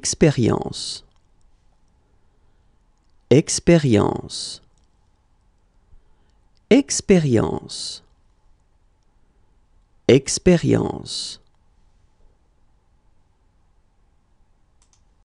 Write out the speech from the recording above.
expérience, expérience, expérience, expérience.